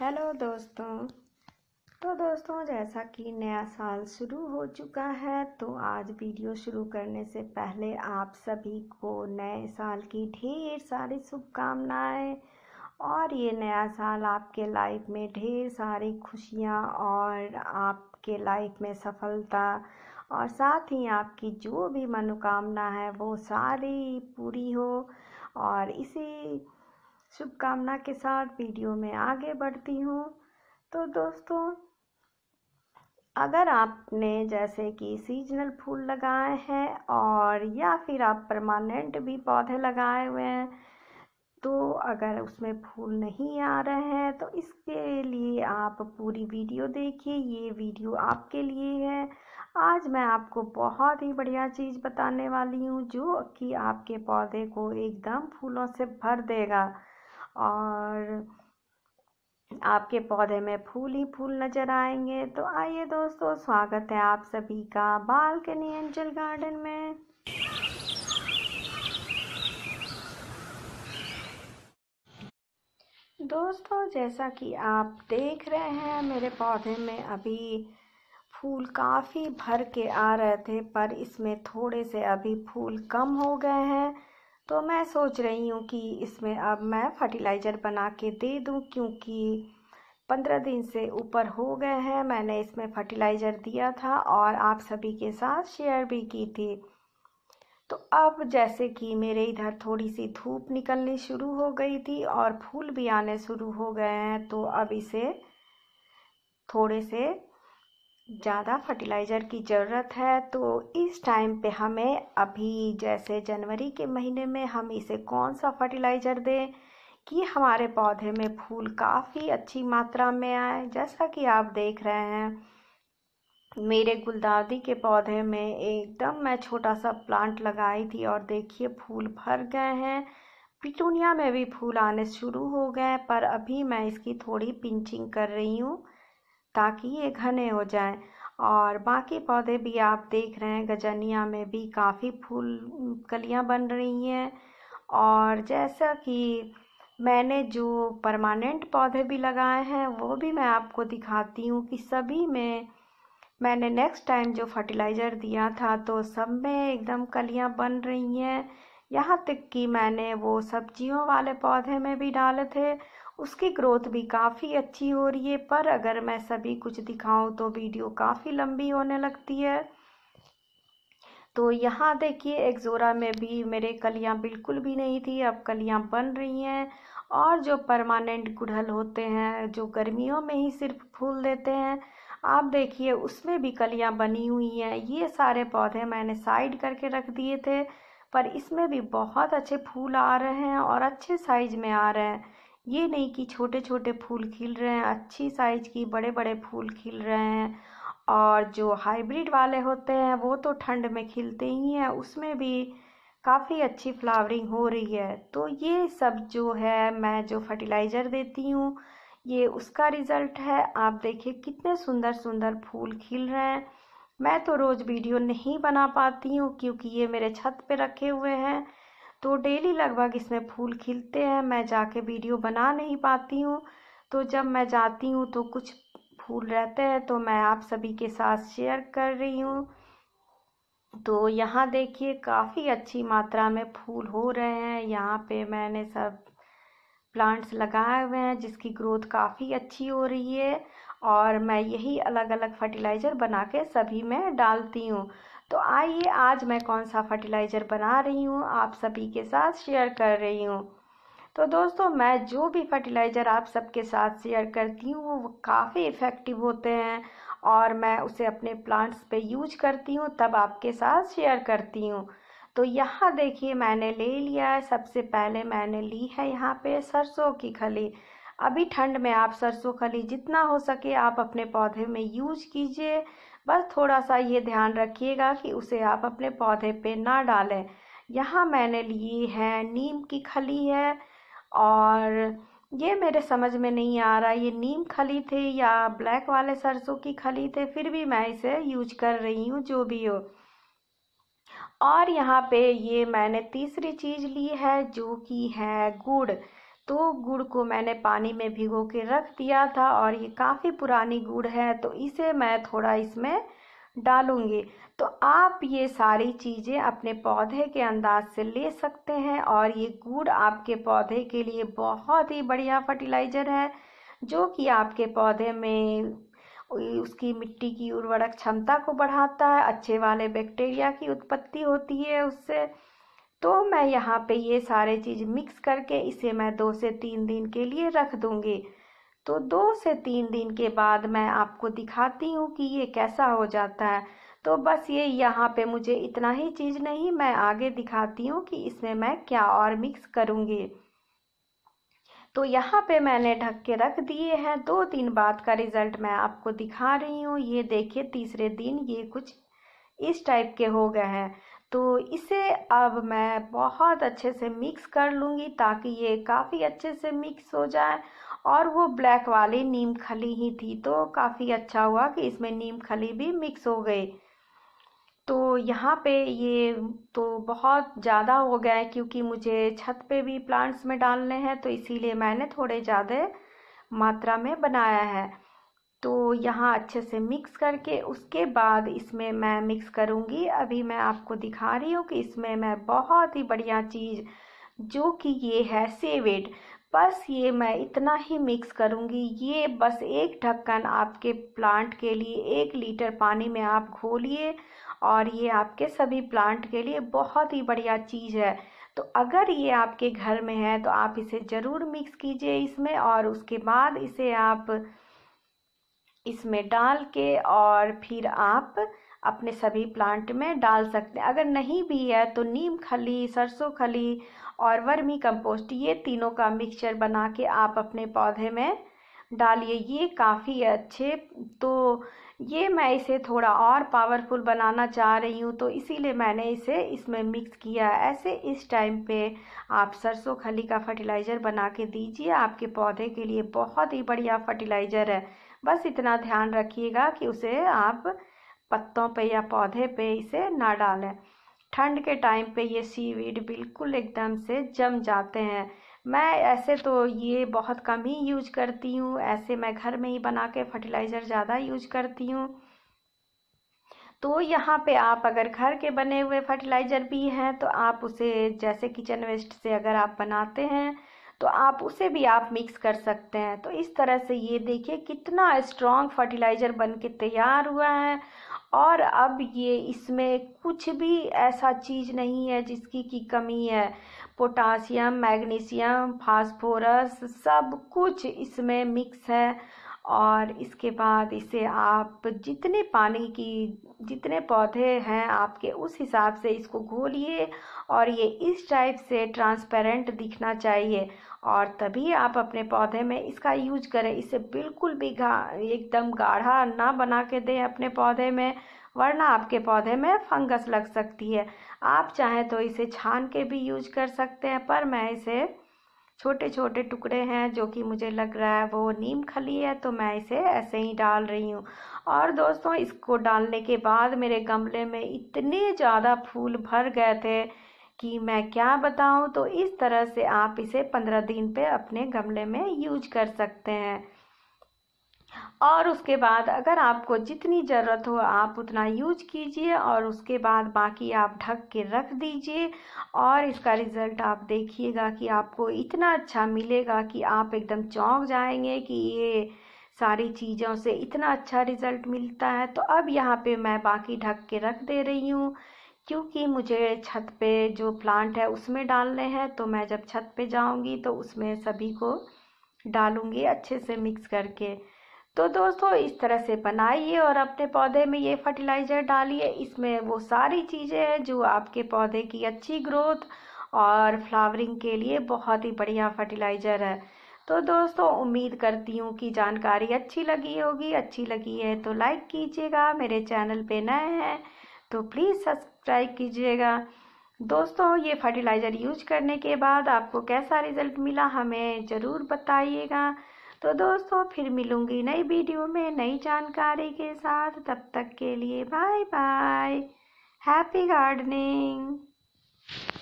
hello दोस्तों तो दोस्तों जैसा कि नया साल शुरू हो चुका है तो आज वीडियो शुरू करने से पहले आप सभी को नए साल की ढेर सारी शुभकामनाएं और ये नया साल आपके लाइफ में ढेर सारी खुशियां और आपके लाइफ में सफलता और साथ ही आपकी जो भी मनोकामना है वो सारी पूरी हो और इसी शुभकामना के साथ वीडियो में आगे बढ़ती हूँ तो दोस्तों अगर आपने जैसे कि सीजनल फूल लगाए हैं और या फिर आप परमानेंट भी पौधे लगाए हुए हैं तो अगर उसमें फूल नहीं आ रहे हैं तो इसके लिए आप पूरी वीडियो देखिए ये वीडियो आपके लिए है आज मैं आपको बहुत ही बढ़िया चीज़ बताने वाली हूँ जो कि आपके पौधे को एकदम फूलों से भर देगा और आपके पौधे में फूल ही फूल नज़र आएंगे तो आइए दोस्तों स्वागत है आप सभी का बालकनी एंजल गार्डन में दोस्तों जैसा कि आप देख रहे हैं मेरे पौधे में अभी फूल काफ़ी भर के आ रहे थे पर इसमें थोड़े से अभी फूल कम हो गए हैं तो मैं सोच रही हूँ कि इसमें अब मैं फर्टिलाइज़र बना के दे दूँ क्योंकि पंद्रह दिन से ऊपर हो गए हैं मैंने इसमें फर्टिलाइज़र दिया था और आप सभी के साथ शेयर भी की थी तो अब जैसे कि मेरे इधर थोड़ी सी धूप निकलनी शुरू हो गई थी और फूल भी आने शुरू हो गए हैं तो अब इसे थोड़े से ज़्यादा फर्टिलाइज़र की ज़रूरत है तो इस टाइम पे हमें अभी जैसे जनवरी के महीने में हम इसे कौन सा फर्टिलाइज़र दें कि हमारे पौधे में फूल काफ़ी अच्छी मात्रा में आए जैसा कि आप देख रहे हैं मेरे गुलदादी के पौधे में एकदम मैं छोटा सा प्लांट लगाई थी और देखिए फूल भर गए हैं पिटूनिया में भी फूल आने शुरू हो गए पर अभी मैं इसकी थोड़ी पिंचिंग कर रही हूँ ताकि ये घने हो जाएं और बाकी पौधे भी आप देख रहे हैं गजनिया में भी काफ़ी फूल कलियां बन रही हैं और जैसा कि मैंने जो परमानेंट पौधे भी लगाए हैं वो भी मैं आपको दिखाती हूँ कि सभी में मैंने नेक्स्ट टाइम जो फर्टिलाइज़र दिया था तो सब में एकदम कलियां बन रही हैं यहाँ तक कि मैंने वो सब्जियों वाले पौधे में भी डाले थे उसकी ग्रोथ भी काफ़ी अच्छी हो रही है पर अगर मैं सभी कुछ दिखाऊं तो वीडियो काफ़ी लंबी होने लगती है तो यहाँ देखिए एक्जोरा में भी मेरे कलियाँ बिल्कुल भी नहीं थी अब कलियाँ बन रही हैं और जो परमानेंट गुड़हल होते हैं जो गर्मियों में ही सिर्फ फूल देते हैं आप देखिए उसमें भी कलियाँ बनी हुई हैं ये सारे पौधे मैंने साइड करके रख दिए थे पर इसमें भी बहुत अच्छे फूल आ रहे हैं और अच्छे साइज में आ रहे हैं ये नहीं कि छोटे छोटे फूल खिल रहे हैं अच्छी साइज की बड़े बड़े फूल खिल रहे हैं और जो हाइब्रिड वाले होते हैं वो तो ठंड में खिलते ही हैं उसमें भी काफ़ी अच्छी फ्लावरिंग हो रही है तो ये सब जो है मैं जो फर्टिलाइज़र देती हूँ ये उसका रिज़ल्ट है आप देखिए कितने सुंदर सुंदर फूल खिल रहे हैं मैं तो रोज़ वीडियो नहीं बना पाती हूँ क्योंकि ये मेरे छत पे रखे हुए हैं तो डेली लगभग इसमें फूल खिलते हैं मैं जाके वीडियो बना नहीं पाती हूँ तो जब मैं जाती हूँ तो कुछ फूल रहते हैं तो मैं आप सभी के साथ शेयर कर रही हूँ तो यहाँ देखिए काफ़ी अच्छी मात्रा में फूल हो रहे हैं यहाँ पे मैंने सब प्लांट्स लगाए हुए हैं जिसकी ग्रोथ काफ़ी अच्छी हो रही है और मैं यही अलग अलग फर्टिलाइज़र बना के सभी में डालती हूँ तो आइए आज मैं कौन सा फर्टिलाइज़र बना रही हूँ आप सभी के साथ शेयर कर रही हूँ तो दोस्तों मैं जो भी फर्टिलाइज़र आप सबके साथ शेयर करती हूँ वो काफ़ी इफ़ेक्टिव होते हैं और मैं उसे अपने प्लांट्स पे यूज करती हूँ तब आपके साथ शेयर करती हूँ तो यहाँ देखिए मैंने ले लिया है सबसे पहले मैंने ली है यहाँ पे सरसों की खली अभी ठंड में आप सरसों खली जितना हो सके आप अपने पौधे में यूज कीजिए बस थोड़ा सा ये ध्यान रखिएगा कि उसे आप अपने पौधे पे ना डालें यहाँ मैंने ली है नीम की खली है और ये मेरे समझ में नहीं आ रहा ये नीम खली थे या ब्लैक वाले सरसों की खली थे फिर भी मैं इसे यूज कर रही हूँ जो भी हो और यहाँ पे ये मैंने तीसरी चीज़ ली है जो कि है गुड़ तो गुड़ को मैंने पानी में भिगो के रख दिया था और ये काफ़ी पुरानी गुड़ है तो इसे मैं थोड़ा इसमें डालूँगी तो आप ये सारी चीज़ें अपने पौधे के अंदाज से ले सकते हैं और ये गुड़ आपके पौधे के लिए बहुत ही बढ़िया फर्टिलाइज़र है जो कि आपके पौधे में उसकी मिट्टी की उर्वरक क्षमता को बढ़ाता है अच्छे वाले बैक्टीरिया की उत्पत्ति होती है उससे तो मैं यहाँ पे ये सारे चीज़ मिक्स करके इसे मैं दो से तीन दिन के लिए रख दूँगी तो दो से तीन दिन के बाद मैं आपको दिखाती हूँ कि ये कैसा हो जाता है तो बस ये यहाँ पे मुझे इतना ही चीज़ नहीं मैं आगे दिखाती हूँ कि इसमें मैं क्या और मिक्स करूँगी तो यहाँ पे मैंने ढक के रख दिए हैं दो दिन बाद का रिज़ल्ट मैं आपको दिखा रही हूँ ये देखिए तीसरे दिन ये कुछ इस टाइप के हो गए हैं तो इसे अब मैं बहुत अच्छे से मिक्स कर लूँगी ताकि ये काफ़ी अच्छे से मिक्स हो जाए और वो ब्लैक वाली नीम खली ही थी तो काफ़ी अच्छा हुआ कि इसमें नीम खली भी मिक्स हो गई तो यहाँ पे ये तो बहुत ज़्यादा हो गया है क्योंकि मुझे छत पे भी प्लांट्स में डालने हैं तो इसीलिए मैंने थोड़े ज़्यादा मात्रा में बनाया है तो यहाँ अच्छे से मिक्स करके उसके बाद इसमें मैं मिक्स करूँगी अभी मैं आपको दिखा रही हूँ कि इसमें मैं बहुत ही बढ़िया चीज़ जो कि ये है सेवेड बस ये मैं इतना ही मिक्स करूँगी ये बस एक ढक्कन आपके प्लांट के लिए एक लीटर पानी में आप घोलिए और ये आपके सभी प्लांट के लिए बहुत ही बढ़िया चीज़ है तो अगर ये आपके घर में है तो आप इसे ज़रूर मिक्स कीजिए इसमें और उसके बाद इसे आप इसमें डाल के और फिर आप अपने सभी प्लांट में डाल सकते हैं अगर नहीं भी है तो नीम खली सरसों खली और वर्मी कंपोस्ट ये तीनों का मिक्सचर बना के आप अपने पौधे में डालिए ये काफ़ी अच्छे तो ये मैं इसे थोड़ा और पावरफुल बनाना चाह रही हूँ तो इसीलिए मैंने इसे इसमें मिक्स किया ऐसे इस टाइम पे आप सरसों खली का फर्टिलाइज़र बना के दीजिए आपके पौधे के लिए बहुत ही बढ़िया फर्टिलाइज़र है बस इतना ध्यान रखिएगा कि उसे आप पत्तों पे या पौधे पे इसे ना डालें ठंड के टाइम पे ये सीवीड बिल्कुल एकदम से जम जाते हैं मैं ऐसे तो ये बहुत कम ही यूज करती हूँ ऐसे मैं घर में ही बना के फर्टिलाइज़र ज़्यादा यूज करती हूँ तो यहाँ पे आप अगर घर के बने हुए फर्टिलाइज़र भी हैं तो आप उसे जैसे किचन वेस्ट से अगर आप बनाते हैं तो आप उसे भी आप मिक्स कर सकते हैं तो इस तरह से ये देखिए कितना स्ट्रॉन्ग फर्टिलाइज़र बन के तैयार हुआ है और अब ये इसमें कुछ भी ऐसा चीज़ नहीं है जिसकी की कमी है पोटासियम मैग्नीशियम फास्फोरस सब कुछ इसमें मिक्स है और इसके बाद इसे आप जितने पानी की जितने पौधे हैं आपके उस हिसाब से इसको घोलिए और ये इस टाइप से ट्रांसपेरेंट दिखना चाहिए और तभी आप अपने पौधे में इसका यूज करें इसे बिल्कुल भी गा एकदम गाढ़ा ना बना के दें अपने पौधे में वरना आपके पौधे में फंगस लग सकती है आप चाहें तो इसे छान के भी यूज कर सकते हैं पर मैं इसे छोटे छोटे टुकड़े हैं जो कि मुझे लग रहा है वो नीम खली है तो मैं इसे ऐसे ही डाल रही हूँ और दोस्तों इसको डालने के बाद मेरे गमले में इतने ज़्यादा फूल भर गए थे कि मैं क्या बताऊँ तो इस तरह से आप इसे पंद्रह दिन पे अपने गमले में यूज कर सकते हैं और उसके बाद अगर आपको जितनी ज़रूरत हो आप उतना यूज कीजिए और उसके बाद बाकी आप ढक के रख दीजिए और इसका रिज़ल्ट आप देखिएगा कि आपको इतना अच्छा मिलेगा कि आप एकदम चौंक जाएंगे कि ये सारी चीज़ों से इतना अच्छा रिज़ल्ट मिलता है तो अब यहाँ पे मैं बाकी ढक के रख दे रही हूँ क्योंकि मुझे छत पे जो प्लांट है उसमें डालने हैं तो मैं जब छत पे जाऊँगी तो उसमें सभी को डालूँगी अच्छे से मिक्स करके तो दोस्तों इस तरह से बनाइए और अपने पौधे में ये फर्टिलाइज़र डालिए इसमें वो सारी चीज़ें हैं जो आपके पौधे की अच्छी ग्रोथ और फ्लावरिंग के लिए बहुत ही बढ़िया फर्टिलाइज़र है तो दोस्तों उम्मीद करती हूँ कि जानकारी अच्छी लगी होगी अच्छी लगी है तो लाइक कीजिएगा मेरे चैनल पे नए हैं तो प्लीज़ सब्सक्राइब कीजिएगा दोस्तों ये फर्टिलाइज़र यूज करने के बाद आपको कैसा रिज़ल्ट मिला हमें ज़रूर बताइएगा तो दोस्तों फिर मिलूंगी नई वीडियो में नई जानकारी के साथ तब तक के लिए बाय बाय हैप्पी गार्डनिंग